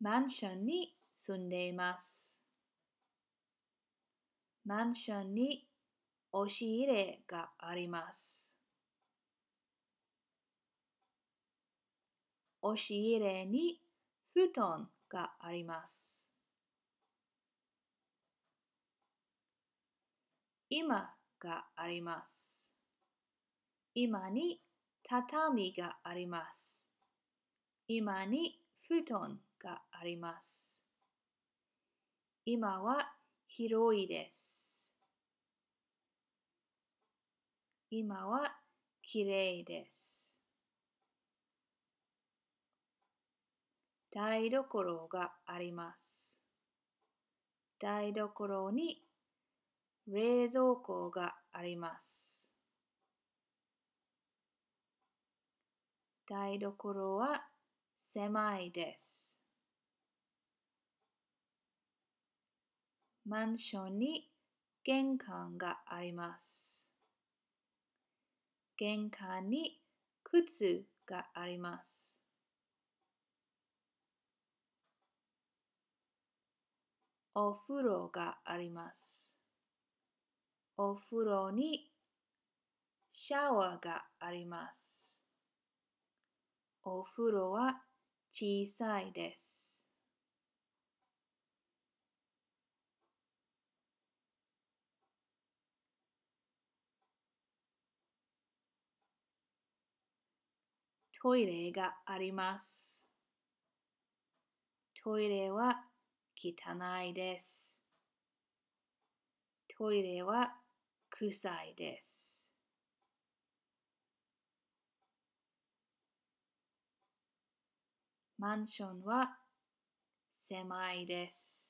マンションに住んでいます。マンションに押し入れがあります。押し入れに布団があります。今があります。今に畳があります。今に布団があります。今は広いです。今はきれいです。台所があります。台所に冷蔵庫があります。台所は狭いです。マンションに玄関があります。玄関に靴があります。お風呂があります。お風呂にシャワーがあります。お風呂は小さいです。トイレがあります。トイレは汚いです。トイレは臭いです。マンションは狭いです。